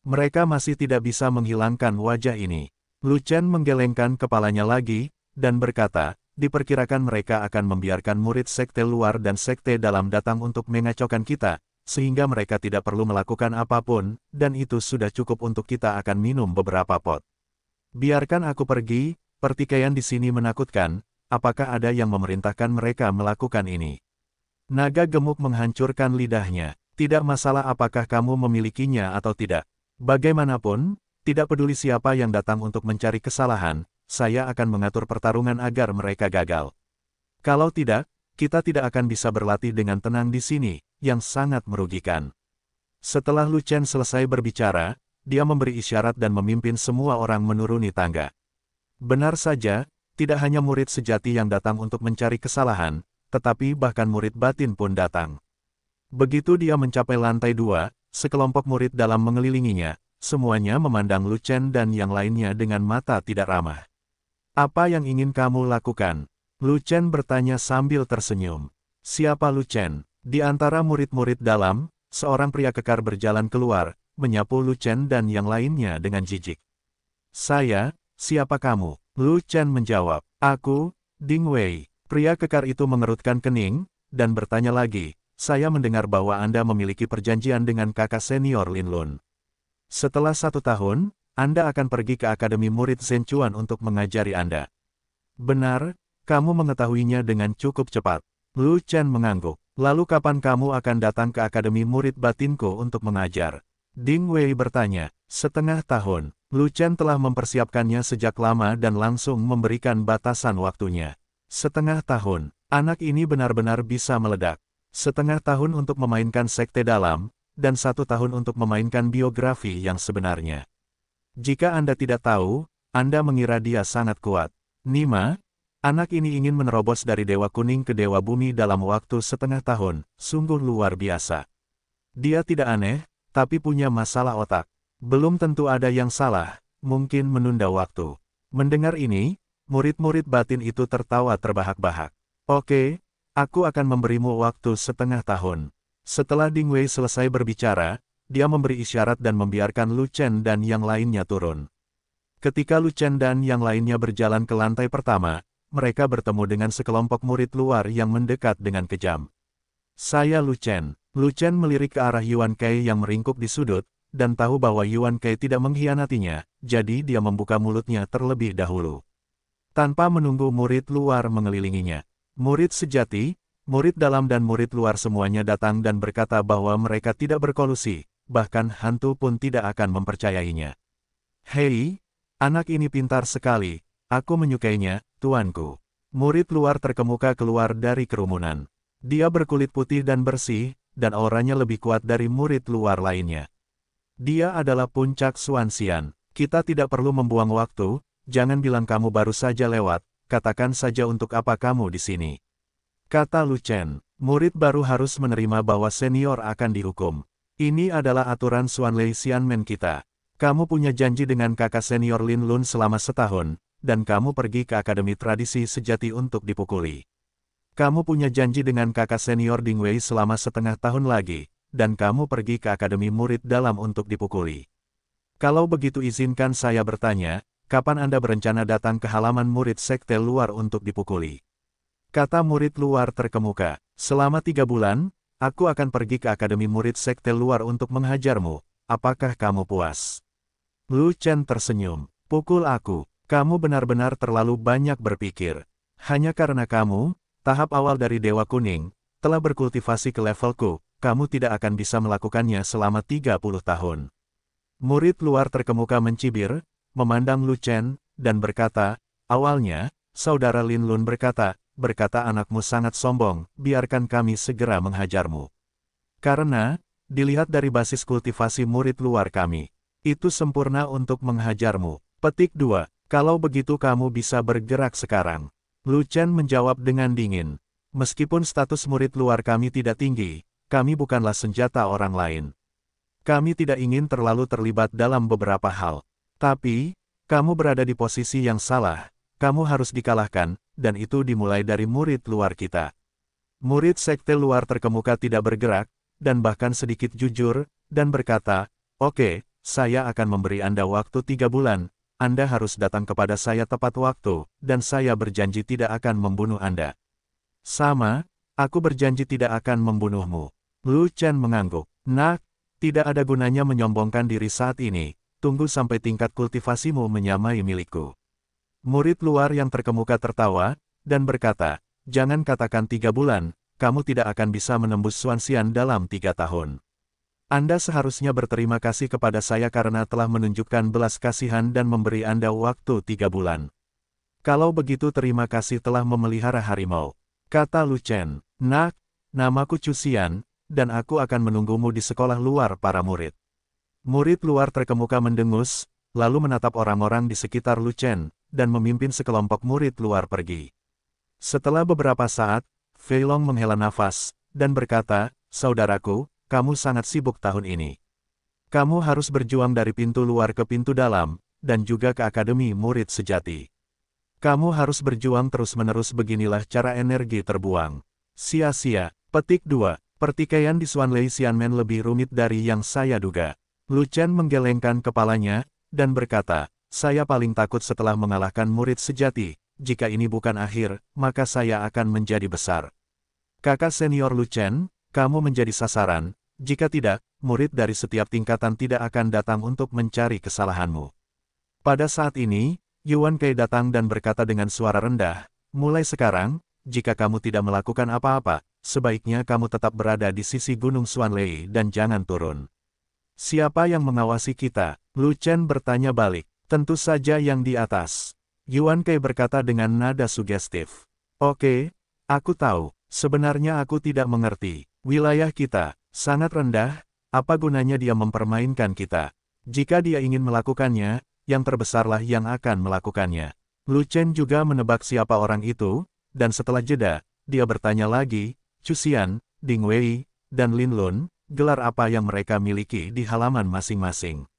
Mereka masih tidak bisa menghilangkan wajah ini. Lu Chen menggelengkan kepalanya lagi, dan berkata, diperkirakan mereka akan membiarkan murid sekte luar dan sekte dalam datang untuk mengacaukan kita, sehingga mereka tidak perlu melakukan apapun, dan itu sudah cukup untuk kita akan minum beberapa pot. Biarkan aku pergi, pertikaian di sini menakutkan, apakah ada yang memerintahkan mereka melakukan ini? Naga gemuk menghancurkan lidahnya. Tidak masalah apakah kamu memilikinya atau tidak. Bagaimanapun, tidak peduli siapa yang datang untuk mencari kesalahan, saya akan mengatur pertarungan agar mereka gagal. Kalau tidak, kita tidak akan bisa berlatih dengan tenang di sini, yang sangat merugikan. Setelah Lu Chen selesai berbicara, dia memberi isyarat dan memimpin semua orang menuruni tangga. Benar saja, tidak hanya murid sejati yang datang untuk mencari kesalahan, tetapi bahkan murid batin pun datang. Begitu dia mencapai lantai dua, Sekelompok murid dalam mengelilinginya, semuanya memandang Lu Chen dan yang lainnya dengan mata tidak ramah. Apa yang ingin kamu lakukan? Lu Chen bertanya sambil tersenyum. Siapa Lu Chen? Di antara murid-murid dalam, seorang pria kekar berjalan keluar, menyapu Lu Chen dan yang lainnya dengan jijik. Saya, siapa kamu? Lu Chen menjawab, aku, Ding Wei. Pria kekar itu mengerutkan kening, dan bertanya lagi, saya mendengar bahwa Anda memiliki perjanjian dengan kakak senior Lin Lun. Setelah satu tahun, Anda akan pergi ke Akademi Murid Zen Chuan untuk mengajari Anda. Benar, kamu mengetahuinya dengan cukup cepat. Lu Chen mengangguk. Lalu kapan kamu akan datang ke Akademi Murid Batinku untuk mengajar? Ding Wei bertanya. Setengah tahun, Lu Chen telah mempersiapkannya sejak lama dan langsung memberikan batasan waktunya. Setengah tahun, anak ini benar-benar bisa meledak setengah tahun untuk memainkan sekte dalam, dan satu tahun untuk memainkan biografi yang sebenarnya. Jika Anda tidak tahu, Anda mengira dia sangat kuat. Nima, anak ini ingin menerobos dari Dewa Kuning ke Dewa Bumi dalam waktu setengah tahun, sungguh luar biasa. Dia tidak aneh, tapi punya masalah otak. Belum tentu ada yang salah, mungkin menunda waktu. Mendengar ini, murid-murid batin itu tertawa terbahak-bahak. Oke, Aku akan memberimu waktu setengah tahun. Setelah Ding Wei selesai berbicara, dia memberi isyarat dan membiarkan Lu Chen dan yang lainnya turun. Ketika Lu Chen dan yang lainnya berjalan ke lantai pertama, mereka bertemu dengan sekelompok murid luar yang mendekat dengan kejam. Saya Lu Chen. Lu Chen melirik ke arah Yuan Kai yang meringkuk di sudut, dan tahu bahwa Yuan Kai tidak mengkhianatinya, jadi dia membuka mulutnya terlebih dahulu. Tanpa menunggu murid luar mengelilinginya, Murid sejati, murid dalam dan murid luar semuanya datang dan berkata bahwa mereka tidak berkolusi, bahkan hantu pun tidak akan mempercayainya. Hei, anak ini pintar sekali, aku menyukainya, tuanku. Murid luar terkemuka keluar dari kerumunan. Dia berkulit putih dan bersih, dan auranya lebih kuat dari murid luar lainnya. Dia adalah puncak Suansian. Kita tidak perlu membuang waktu, jangan bilang kamu baru saja lewat, katakan saja untuk apa kamu di sini. Kata Lu Chen, murid baru harus menerima bahwa senior akan dihukum. Ini adalah aturan Suan Lei Xianmen kita. Kamu punya janji dengan kakak senior Lin Lun selama setahun, dan kamu pergi ke Akademi Tradisi Sejati untuk dipukuli. Kamu punya janji dengan kakak senior Ding Wei selama setengah tahun lagi, dan kamu pergi ke Akademi Murid Dalam untuk dipukuli. Kalau begitu izinkan saya bertanya, kapan Anda berencana datang ke halaman murid sekte luar untuk dipukuli? Kata murid luar terkemuka, selama tiga bulan, aku akan pergi ke akademi murid sekte luar untuk menghajarmu, apakah kamu puas? Lu Chen tersenyum, pukul aku, kamu benar-benar terlalu banyak berpikir. Hanya karena kamu, tahap awal dari Dewa Kuning, telah berkultivasi ke levelku, kamu tidak akan bisa melakukannya selama 30 tahun. Murid luar terkemuka mencibir, memandang Lu Chen, dan berkata, awalnya, saudara Lin Lun berkata, berkata anakmu sangat sombong, biarkan kami segera menghajarmu. Karena, dilihat dari basis kultivasi murid luar kami, itu sempurna untuk menghajarmu. Petik 2, kalau begitu kamu bisa bergerak sekarang. Lu Chen menjawab dengan dingin, meskipun status murid luar kami tidak tinggi, kami bukanlah senjata orang lain. Kami tidak ingin terlalu terlibat dalam beberapa hal. Tapi, kamu berada di posisi yang salah, kamu harus dikalahkan, dan itu dimulai dari murid luar kita. Murid sekte luar terkemuka tidak bergerak, dan bahkan sedikit jujur, dan berkata, Oke, okay, saya akan memberi Anda waktu tiga bulan, Anda harus datang kepada saya tepat waktu, dan saya berjanji tidak akan membunuh Anda. Sama, aku berjanji tidak akan membunuhmu. Lu Chen mengangguk. Nah, tidak ada gunanya menyombongkan diri saat ini, Tunggu sampai tingkat kultivasimu menyamai milikku. Murid luar yang terkemuka tertawa, dan berkata, Jangan katakan tiga bulan, kamu tidak akan bisa menembus Suansian dalam tiga tahun. Anda seharusnya berterima kasih kepada saya karena telah menunjukkan belas kasihan dan memberi Anda waktu tiga bulan. Kalau begitu terima kasih telah memelihara harimau. Kata Lu Chen, Nak, namaku Cusian, dan aku akan menunggumu di sekolah luar para murid. Murid luar terkemuka mendengus, lalu menatap orang-orang di sekitar Luchen, dan memimpin sekelompok murid luar pergi. Setelah beberapa saat, Feilong menghela nafas, dan berkata, Saudaraku, kamu sangat sibuk tahun ini. Kamu harus berjuang dari pintu luar ke pintu dalam, dan juga ke Akademi Murid Sejati. Kamu harus berjuang terus-menerus beginilah cara energi terbuang. Sia-sia, petik dua, pertikaian di Swan Lei Xianmen lebih rumit dari yang saya duga. Luchen menggelengkan kepalanya, dan berkata, saya paling takut setelah mengalahkan murid sejati, jika ini bukan akhir, maka saya akan menjadi besar. Kakak senior Luchen, kamu menjadi sasaran, jika tidak, murid dari setiap tingkatan tidak akan datang untuk mencari kesalahanmu. Pada saat ini, Yuan Kei datang dan berkata dengan suara rendah, mulai sekarang, jika kamu tidak melakukan apa-apa, sebaiknya kamu tetap berada di sisi Gunung Suanlei dan jangan turun. Siapa yang mengawasi kita? Lu Chen bertanya balik. Tentu saja yang di atas. Yuan Kei berkata dengan nada sugestif. Oke, aku tahu. Sebenarnya aku tidak mengerti. Wilayah kita, sangat rendah, apa gunanya dia mempermainkan kita? Jika dia ingin melakukannya, yang terbesarlah yang akan melakukannya. Lu Chen juga menebak siapa orang itu, dan setelah jeda, dia bertanya lagi, Cusian, Ding Wei, dan Lin Lun, gelar apa yang mereka miliki di halaman masing-masing.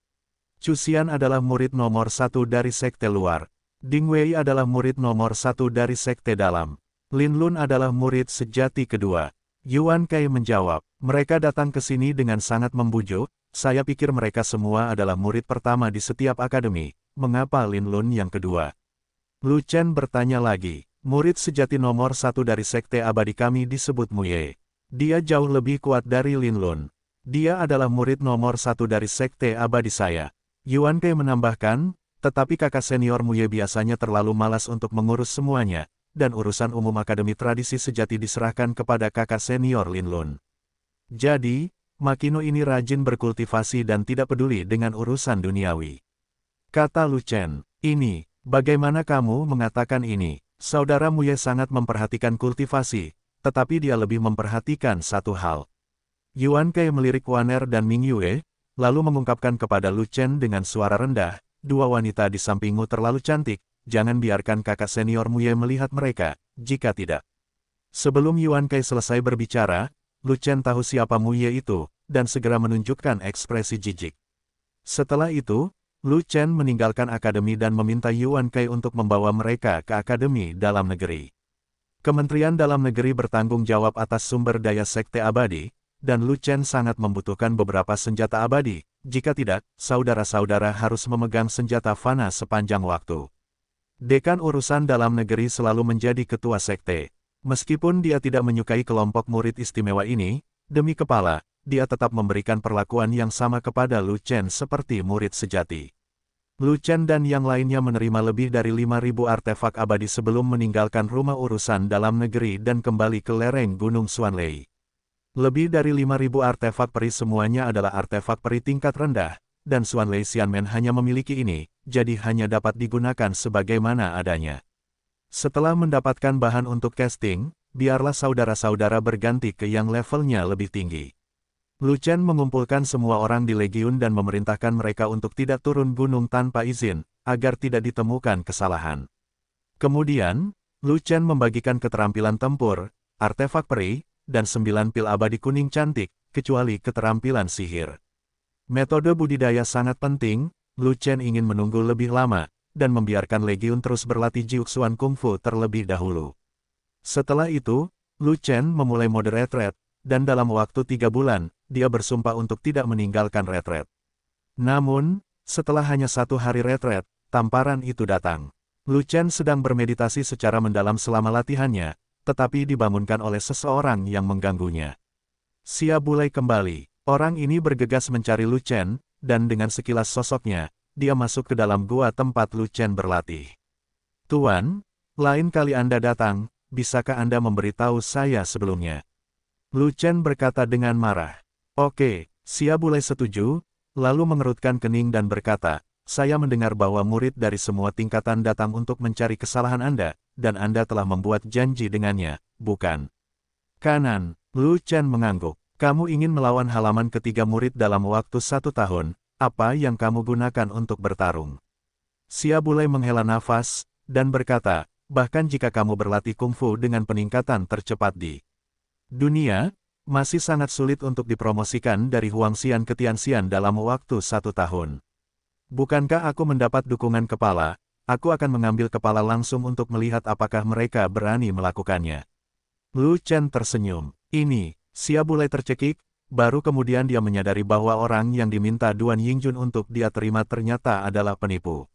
Cusian adalah murid nomor satu dari sekte luar. Ding Wei adalah murid nomor satu dari sekte dalam. Lin Lun adalah murid sejati kedua. Yuan Kai menjawab, mereka datang ke sini dengan sangat membujuk, saya pikir mereka semua adalah murid pertama di setiap akademi, mengapa Lin Lun yang kedua? Lu Chen bertanya lagi, murid sejati nomor satu dari sekte abadi kami disebut Mu Ye. Dia jauh lebih kuat dari Lin Lun. Dia adalah murid nomor satu dari Sekte Abadi saya. Yuan Ke menambahkan, tetapi kakak senior Muye biasanya terlalu malas untuk mengurus semuanya, dan urusan umum akademi tradisi sejati diserahkan kepada kakak senior Lin Lun. Jadi, Makino ini rajin berkultivasi dan tidak peduli dengan urusan duniawi. Kata Lu Chen, ini, bagaimana kamu mengatakan ini? Saudara Muye sangat memperhatikan kultivasi, tetapi dia lebih memperhatikan satu hal. Yuan Kai melirik Waner dan Ming Yue, lalu mengungkapkan kepada Lu Chen dengan suara rendah, dua wanita di sampingmu terlalu cantik, jangan biarkan kakak seniormu Ye melihat mereka, jika tidak. Sebelum Yuan Kai selesai berbicara, Lu Chen tahu siapa Mu Ye itu, dan segera menunjukkan ekspresi jijik. Setelah itu, Lu Chen meninggalkan akademi dan meminta Yuan Kai untuk membawa mereka ke akademi dalam negeri. Kementerian Dalam Negeri bertanggung jawab atas sumber daya sekte abadi, dan Lu Chen sangat membutuhkan beberapa senjata abadi, jika tidak, saudara-saudara harus memegang senjata fana sepanjang waktu. Dekan Urusan Dalam Negeri selalu menjadi ketua sekte. Meskipun dia tidak menyukai kelompok murid istimewa ini, demi kepala, dia tetap memberikan perlakuan yang sama kepada Lu Chen seperti murid sejati. Lu Chen dan yang lainnya menerima lebih dari 5.000 artefak abadi sebelum meninggalkan rumah urusan dalam negeri dan kembali ke lereng Gunung Suanlei. Lebih dari 5.000 artefak peri semuanya adalah artefak peri tingkat rendah, dan Swanlei Xianmen hanya memiliki ini, jadi hanya dapat digunakan sebagaimana adanya. Setelah mendapatkan bahan untuk casting, biarlah saudara-saudara berganti ke yang levelnya lebih tinggi. Lu Chen mengumpulkan semua orang di Legiun dan memerintahkan mereka untuk tidak turun gunung tanpa izin, agar tidak ditemukan kesalahan. Kemudian, Lu Chen membagikan keterampilan tempur, artefak peri, dan sembilan pil abadi kuning cantik, kecuali keterampilan sihir. Metode budidaya sangat penting, Lu Chen ingin menunggu lebih lama, dan membiarkan Legiun terus berlatih Jiuxuan kungfu terlebih dahulu. Setelah itu, Lu Chen memulai mode retret, dan dalam waktu tiga bulan, dia bersumpah untuk tidak meninggalkan retret. Namun, setelah hanya satu hari retret, tamparan itu datang. Lu Chen sedang bermeditasi secara mendalam selama latihannya, tetapi dibangunkan oleh seseorang yang mengganggunya. Sia Bulai kembali. Orang ini bergegas mencari Lu Chen, dan dengan sekilas sosoknya, dia masuk ke dalam gua tempat Lu Chen berlatih. Tuan, lain kali Anda datang, bisakah Anda memberitahu saya sebelumnya? Lu Chen berkata dengan marah. Oke, Sia Bule setuju, lalu mengerutkan kening dan berkata, saya mendengar bahwa murid dari semua tingkatan datang untuk mencari kesalahan Anda, dan Anda telah membuat janji dengannya, bukan? Kanan, Lu Chen mengangguk. Kamu ingin melawan halaman ketiga murid dalam waktu satu tahun, apa yang kamu gunakan untuk bertarung? Sia Bule menghela nafas, dan berkata, bahkan jika kamu berlatih kungfu dengan peningkatan tercepat di dunia, masih sangat sulit untuk dipromosikan dari Huang Xian ke Tian Xian dalam waktu satu tahun. Bukankah aku mendapat dukungan kepala, aku akan mengambil kepala langsung untuk melihat apakah mereka berani melakukannya. Lu Chen tersenyum. Ini, Xia Bule tercekik, baru kemudian dia menyadari bahwa orang yang diminta Duan Yingjun untuk dia terima ternyata adalah penipu.